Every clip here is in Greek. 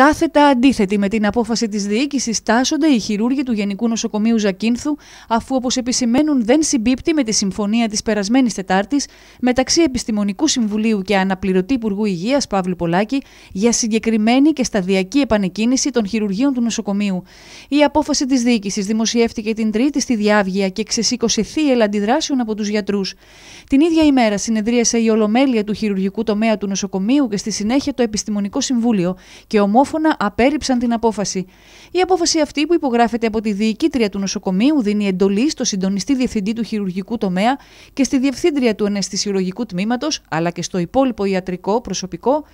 Κάθετα αντίθετη με την απόφαση της διοίκησης τάσσονται οι χειρούργοι του Γενικού Νοσοκομείου Ζακίνθου, αφού όπως επισημαίνουν δεν συμπίπτει με τη συμφωνία της περασμένης Τετάρτης μεταξύ Επιστημονικού Συμβουλίου και Αναπληρωτή Υπουργού Υγείας Παύλου Πολάκη για συγκεκριμένη και σταδιακή επανεκκίνηση των χειρουργείων του νοσοκομείου. Η απόφαση της διοίκησης δημοσιεύτηκε την Τρίτη στη Διάβγεια και ξεσήκωσε θύελα αντιδράσεων από τους γιατρούς. Την ίδια ημέρα συνεδρίασε η Ολομέλεια του χειρουργικού τομέα του νοσοκομείου και στη συνέχεια το Επιστημονικό Συμβούλιο και ομόφωνα ραδιόφωνα απέρριψαν την απόφαση. Η απόφαση αυτή που υπογράφεται από τη διοικήτρια του νοσοκομείου δίνει εντολή στο συντονιστή διευθυντή του χειρουργικού τομέα και στη διευθύντρια του αναισθησιολογικού τμήματος, αλλά και στο υπόλοιπο ιατρικό προσωπικό,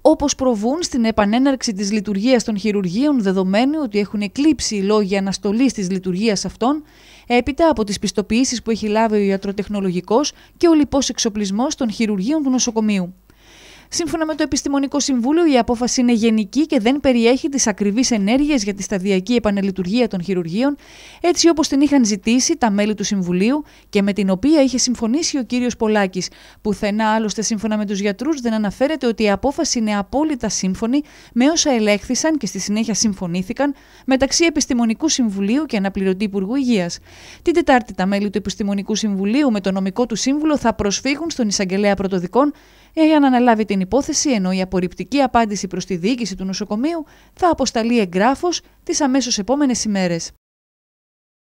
όπως προβούν στην επανέναρξη της λειτουργίας των χειρουργείων, δεδομένου ότι έχουν εκλείψει οι λόγοι αναστολής της λειτουργίας αυτών, έπειτα από τις πιστοποιήσεις που έχει λάβει ο ιατροτεχνολογικός και ο λοιπός εξοπλισμός των χειρουργείων του νοσοκομείου. Σύμφωνα με το Επιστημονικό Συμβούλιο, η απόφαση είναι γενική και δεν περιέχει τις ακριβείς ενέργειες για τη σταδιακή επανελειτουργία των χειρουργείων, έτσι όπως την είχαν ζητήσει τα μέλη του Συμβουλίου και με την οποία είχε συμφωνήσει ο κύριος Πολάκης. Πουθενά άλλωστε, σύμφωνα με τους γιατρούς, δεν αναφέρεται ότι η απόφαση είναι απόλυτα σύμφωνη με όσα ελέγχθησαν και στη συνέχεια συμφωνήθηκαν μεταξύ Επιστημονικού Συμβουλίου και Αναπληρωτή Υπουργού Υγείας. Την Τετάρτη, τα μέλη του Επιστημονικού Συμβουλίου με το νομικό του σύμβουλο θα προσφύγουν στον εισαγγελέα πρωτοδικών για να αναλάβει την υπόθεση, ενώ η απορριπτική απάντηση προς τη διοίκηση του νοσοκομείου θα αποσταλεί εγγράφος τις αμέσως επόμενες ημέρες.